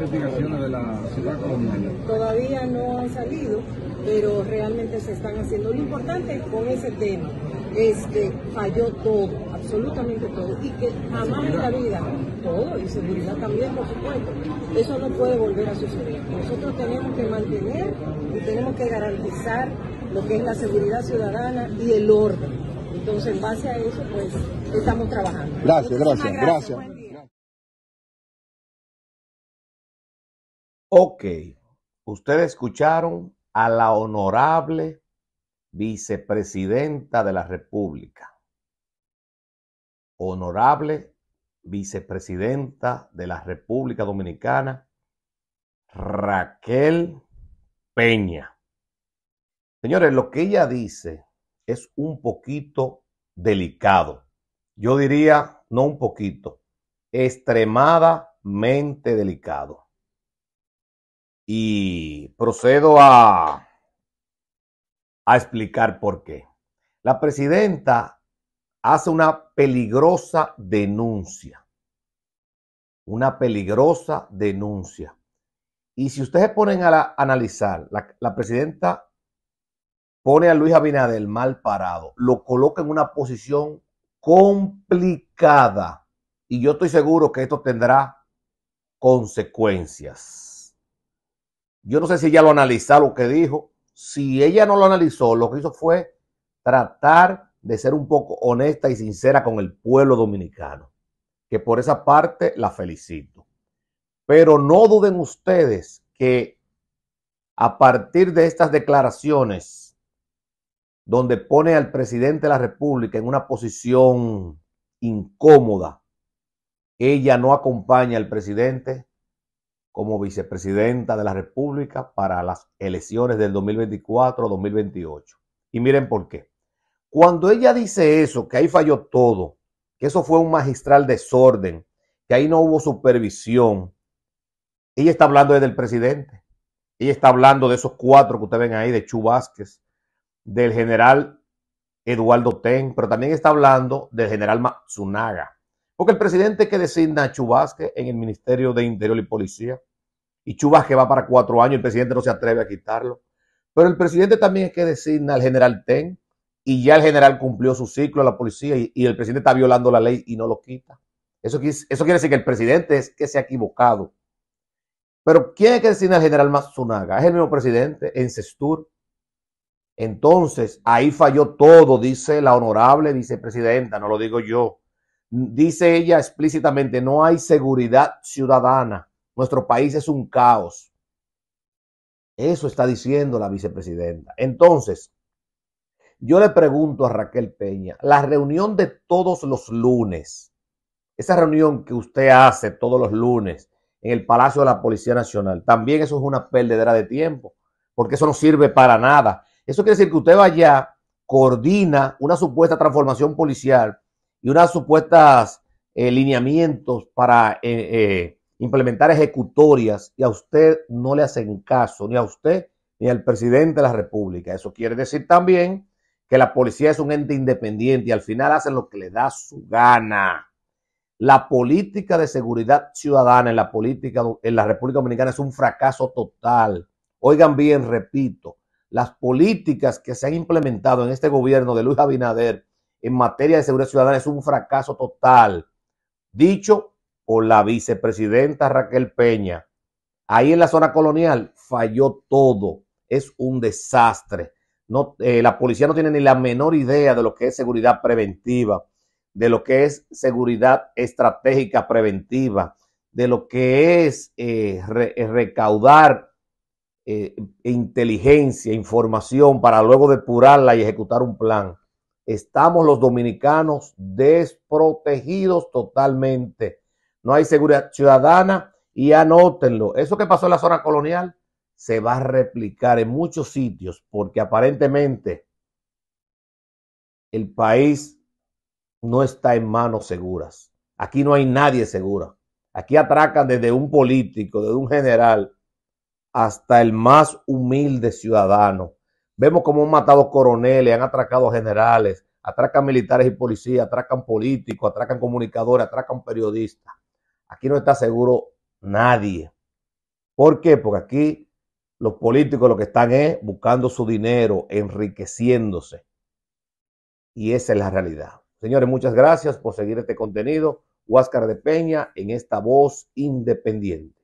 de la ciudad Todavía no han salido, pero realmente se están haciendo. Lo importante con ese tema es que falló todo, absolutamente todo, y que jamás en la vida, todo, y seguridad también, por supuesto, eso no puede volver a suceder. Nosotros tenemos que mantener y tenemos que garantizar lo que es la seguridad ciudadana y el orden. Entonces, en base a eso, pues, estamos trabajando. Gracias, gracias, gracias. Ok, ustedes escucharon a la honorable vicepresidenta de la República. Honorable vicepresidenta de la República Dominicana, Raquel Peña. Señores, lo que ella dice es un poquito delicado. Yo diría, no un poquito, extremadamente delicado y procedo a, a explicar por qué. La presidenta hace una peligrosa denuncia, una peligrosa denuncia. Y si ustedes ponen a, analizar, la, la, presidenta pone a Luis Abinader mal parado, lo coloca en una posición complicada y yo estoy seguro que esto tendrá consecuencias. Yo no sé si ella lo analizó lo que dijo. Si ella no lo analizó, lo que hizo fue tratar de ser un poco honesta y sincera con el pueblo dominicano, que por esa parte la felicito. Pero no duden ustedes que a partir de estas declaraciones, donde pone al presidente de la República en una posición incómoda, ella no acompaña al presidente como vicepresidenta de la República para las elecciones del 2024-2028. Y miren por qué. Cuando ella dice eso, que ahí falló todo, que eso fue un magistral desorden, que ahí no hubo supervisión, ella está hablando desde el presidente. Ella está hablando de esos cuatro que ustedes ven ahí, de Chu Vázquez, del general Eduardo Ten, pero también está hablando del general Matsunaga, porque el presidente que designa a Chubasque en el Ministerio de Interior y Policía, y Chubasque va para cuatro años, el presidente no se atreve a quitarlo, pero el presidente también es que designa al general Ten, y ya el general cumplió su ciclo a la policía y, el presidente está violando la ley y no lo quita. Eso, quiere decir que el presidente es que se ha equivocado. Pero ¿quién es que designa al general Matsunaga? Es el mismo presidente en Cestur. Entonces, ahí falló todo, dice la honorable vicepresidenta, no lo digo yo. Dice ella explícitamente, no hay seguridad ciudadana. Nuestro país es un caos. Eso está diciendo la vicepresidenta. Entonces, yo le pregunto a Raquel Peña, la reunión de todos los lunes, esa reunión que usted hace todos los lunes en el Palacio de la Policía Nacional, también eso es una pérdida de tiempo, porque eso no sirve para nada. Eso quiere decir que usted va coordina una supuesta transformación policial y unas supuestas eh, lineamientos para eh, eh, implementar ejecutorias y a usted no le hacen caso, ni a usted ni al presidente de la República. Eso quiere decir también que la policía es un ente independiente y al final hacen lo que le da su gana. La política de seguridad ciudadana en la política en la República Dominicana es un fracaso total. Oigan bien, repito, las políticas que se han implementado en este gobierno de Luis Abinader en materia de seguridad ciudadana es un fracaso total, dicho por la vicepresidenta Raquel Peña. Ahí en la zona colonial falló todo, es un desastre. No, eh, la policía no tiene ni la menor idea de lo que es seguridad preventiva, de lo que es seguridad estratégica preventiva, de lo que es eh, eh, recaudar inteligencia, información para luego depurarla y ejecutar un plan. Estamos los dominicanos desprotegidos totalmente. No hay seguridad ciudadana y anótenlo. Eso que pasó en la zona colonial se va a replicar en muchos sitios porque aparentemente el país no está en manos seguras. Aquí no hay nadie segura. Aquí atracan desde un político, desde un general, hasta el más humilde ciudadano. Vemos cómo han matado coroneles, han atracado generales, atracan militares y policías, atracan políticos, atracan comunicadores, atracan periodistas. Aquí no está seguro nadie. ¿Por qué? Porque aquí los políticos lo que están es buscando su dinero, enriqueciéndose. Y esa es la realidad. Señores, muchas gracias por seguir este contenido. Huáscar de Peña en esta voz independiente.